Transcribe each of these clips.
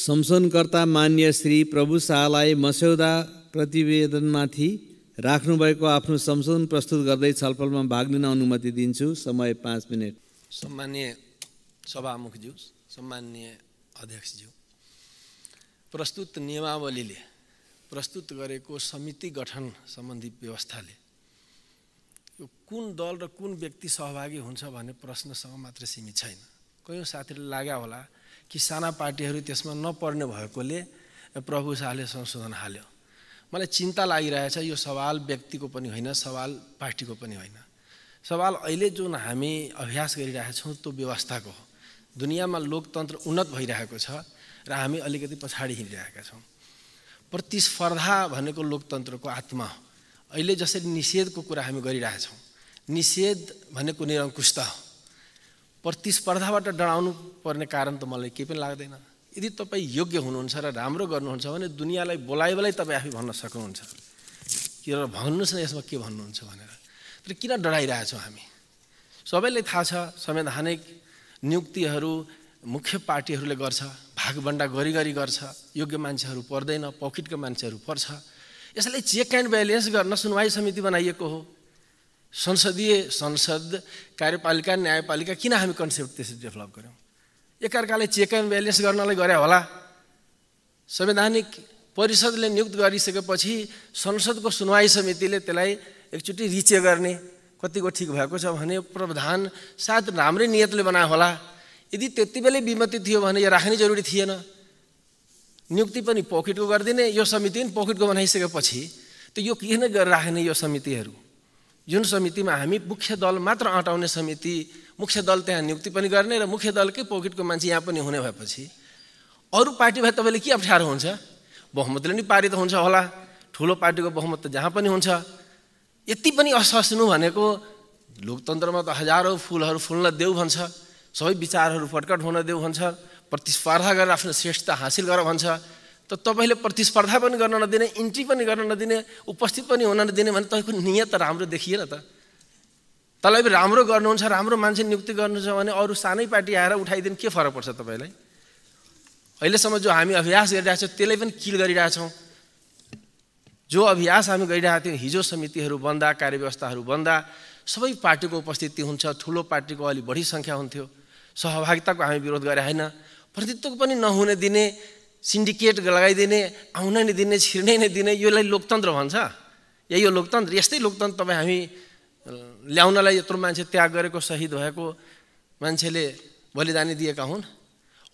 संशोधनकर्ता मान्य श्री प्रभु शाहलाई मस्यौदा प्रतिवेदनमाथि राख्नुभएको आफ्नो संशोधन प्रस्तुत गर्दै छलफलमा भाग लिन अनुमति दिन्छु समय पाँच मिनट सम्मान्य सभामुखज्यू सम्मान्य अध्यक्षज्यू प्रस्तुत नियमावलीले प्रस्तुत गरेको समिति गठन सम्बन्धी व्यवस्थाले यो कुन दल र कुन व्यक्ति सहभागी हुन्छ भन्ने प्रश्नसँग मात्र सीमित छैन कयौँ साथीले लाग्यो होला कि साना पार्टीहरू त्यसमा नपर्ने भएकोले प्रभु शाहले संशोधन हाल्यो मलाई चिन्ता लागिरहेछ यो सवाल व्यक्तिको पनि होइन सवाल पार्टीको पनि होइन सवाल अहिले जुन हामी अभ्यास गरिरहेछौँ त्यो व्यवस्थाको हो दुनियाँमा लोकतन्त्र उन्नत भइरहेको छ र हामी अलिकति पछाडि हिँडिरहेका छौँ प्रतिस्पर्धा भनेको लोकतन्त्रको आत्मा हो अहिले जसरी निषेधको कुरा हामी गरिरहेछौँ निषेध भनेको निरङ्कुशता हो प्रतिस्पर्धाबाट डराउनु पर्ने कारण त मलाई केही पनि लाग्दैन यदि तपाईँ योग्य हुनुहुन्छ र राम्रो गर्नुहुन्छ भने दुनियाँलाई बोलाइ तपाईँ आफै भन्न सक्नुहुन्छ किन भन्नुहोस् न यसमा के भन्नुहुन्छ भनेर तर किन डराइरहेछौँ हामी सबैलाई थाहा छ संवैधानिक नियुक्तिहरू मुख्य पार्टीहरूले गर्छ भागभन्डा गरी गरी गर्छ योग्य मान्छेहरू पर्दैन पकेटको मान्छेहरू पर्छ यसलाई चेक एन्ड ब्यालेन्स गर्न सुनवाई समिति बनाइएको हो संसदीय संसद कार्यपालिका न्यायपालिका किन हामी कन्सेप्ट त्यसरी डेभलप गऱ्यौँ एकअर्काले चेक एन्ड ब्यालेन्स गर्नलाई गरे होला संवैधानिक परिषदले नियुक्त गरिसकेपछि संसदको सुनवाई समितिले त्यसलाई एकचोटि रिचे गर्ने कतिको ठिक भएको छ भने प्रावधान सायद राम्रै नियतले बनायो होला यदि त्यति बेलै विमति थियो भने यो राख्ने जरुरी थिएन नियुक्ति पनि पकेटको गरिदिने यो समिति पनि पकेटको बनाइसकेपछि त यो किन गरेर राख्ने यो समितिहरू जुन समितिमा हामी मुख्य दल मात्र अटाउने समिति मुख्य दल त्यहाँ नियुक्ति पनि गर्ने र मुख्य दलकै पकेटको मान्छे यहाँ पनि हुने भएपछि अरू पार्टी भए तपाईँले के अप्ठ्यारो हुन्छ बहुमतले नि पारित हुन्छ होला ठुलो पार्टीको बहुमत त जहाँ पनि हुन्छ यति पनि असस्नु भनेको लोकतन्त्रमा त हजारौँ फुलहरू फुल्न देऊ भन्छ सबै विचारहरू फटकट हुन देऊ भन्छ प्रतिस्पर्धा गरेर आफ्नो श्रेष्ठता हासिल गर भन्छ त तपाईँले प्रतिस्पर्धा पनि गर्न नदिने इन्ट्री पनि गर्न नदिने उपस्थित पनि हुन नदिने भने तपाईँको नियत त राम्रो देखिएन त तपाईँ राम्रो गर्नुहुन्छ राम्रो मान्छे नियुक्ति गर्नुहुन्छ भने अरू सानै पार्टी आएर उठाइदिनु के फरक पर्छ तपाईँलाई अहिलेसम्म जो हामी अभ्यास गरिरहेछौँ त्यसलाई पनि किल गरिरहेछौँ जो अभ्यास हामी गरिरहेको थियौँ हिजो समितिहरू बन्दा कार्यव्यवस्थाहरू बन्दा सबै पार्टीको उपस्थिति हुन्छ ठुलो पार्टीको अलि बढी सङ्ख्या हुन्थ्यो सहभागिताको हामी विरोध गरे होइन प्रतित्वको पनि नहुने दिने सिन्डिकेट लगाइदिने आउन नै दिने छिर्नै नै दिने यसलाई लोकतन्त्र भन्छ यही यो लोकतन्त्र यस्तै लोकतन्त्र तपाईँ हामी ल्याउनलाई यत्रो मान्छे त्याग गरेको सहिद भएको मान्छेले बलिदानी दिएका हुन्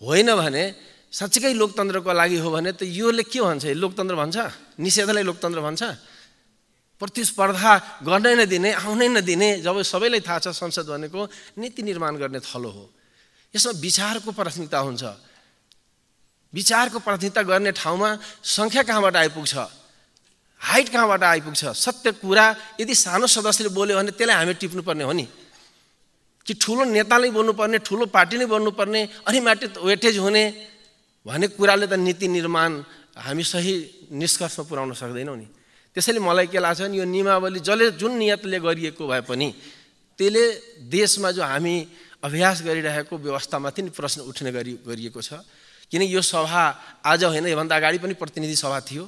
होइन भने साँच्चीकै लोकतन्त्रको लागि हो भने त योले के भन्छ लोकतन्त्र भन्छ निषेधलाई लोकतन्त्र भन्छ प्रतिस्पर्धा गर्नै नदिने आउनै नदिने जब सबैलाई थाहा छ संसद भनेको नीति निर्माण गर्ने थलो हो यसमा विचारको प्राथमिकता हुन्छ विचारको प्राथमिकता गर्ने ठाउँमा सङ्ख्या कहाँबाट आइपुग्छ हाइट कहाँबाट आइपुग्छ सत्य कुरा यदि सानो सदस्यले बोल्यो भने त्यसलाई हामी टिप्नुपर्ने हो नि कि ठुलो नेताले बोल्नुपर्ने ठुलो पार्टी नै बोल्नुपर्ने अनि माटे वेटेज हुने भन्ने कुराले त नीति निर्माण हामी सही निष्कर्षमा पुर्याउन सक्दैनौँ नि त्यसैले मलाई के लाग्छ भने यो नियमावली जसले जुन नियतले गरिएको भए पनि त्यसले देशमा जो हामी अभ्यास गरिरहेको व्यवस्थामाथि नि प्रश्न उठ्ने गरी गरिएको छ किन यो सभा आज होइन योभन्दा अगाडि पनि प्रतिनिधि सभा थियो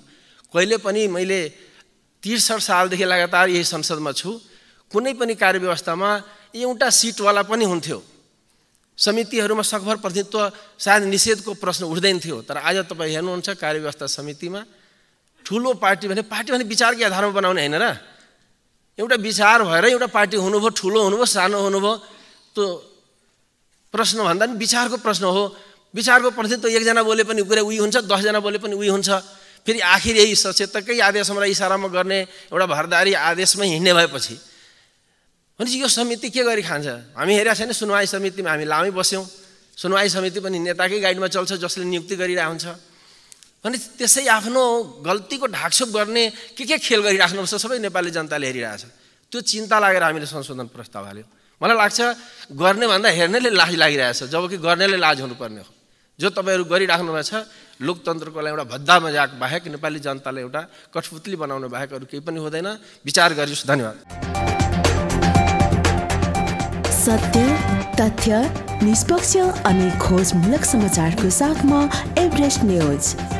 कहिले पनि मैले त्रिसठ सालदेखि लगातार यही संसदमा छु कुनै पनि कार्यव्यवस्थामा एउटा सिटवाला पनि हुन्थ्यो समितिहरूमा सकभर प्रतिनिधित्व सायद निषेधको प्रश्न उठ्दैन थियो तर आज तपाईँ हेर्नुहुन्छ कार्यव्यवस्था समितिमा ठुलो पार्टी भने पार्टी भने विचारकै आधारमा बनाउने होइन र एउटा विचार भएर एउटा पार्टी हुनुभयो ठुलो हुनुभयो सानो हुनुभयो त्यो प्रश्नभन्दा पनि विचारको प्रश्न हो विचारको प्रतिनिधित्व एकजना बोले पनि कुरा उही हुन्छ दसजना बोले पनि उही हुन्छ फेरि आखिर यही सचेतकै आदेशमा इसारामा गर्ने एउटा भरदारी आदेशमै हिँड्ने भएपछि भनेपछि यो समिति के गरी खान्छ हामी हेरेका छैन सुनवाई समितिमा हामी लामै बस्यौँ सुनवाई समिति पनि नेताकै गाइडमा चल्छ जसले नियुक्ति गरिरहेको हुन्छ भने त्यसै आफ्नो गल्तीको ढाकछोप गर्ने के के खेल गरिराख्नुपर्छ सबै नेपाली जनताले हेरिरहेछ त्यो चिन्ता लागेर हामीले संशोधन प्रस्ताव हाल्यौँ मलाई लाग्छ गर्नेभन्दा हेर्नेले लाज लागिरहेछ जबकि गर्नेले लाज हुनुपर्ने हो जो तपाईँहरू गरिराख्नु भएको छ लोकतन्त्रको लागि एउटा भद्दा मजाक बाहेक नेपाली जनतालाई एउटा कठपुतली बनाउनु बाहेक अरू केही पनि हुँदैन विचार गरियोस् धन्यवाद सत्य तथ्य निष्पक्ष अनि खोजमूलक समाचारको साथमा एभरेस्ट न्युज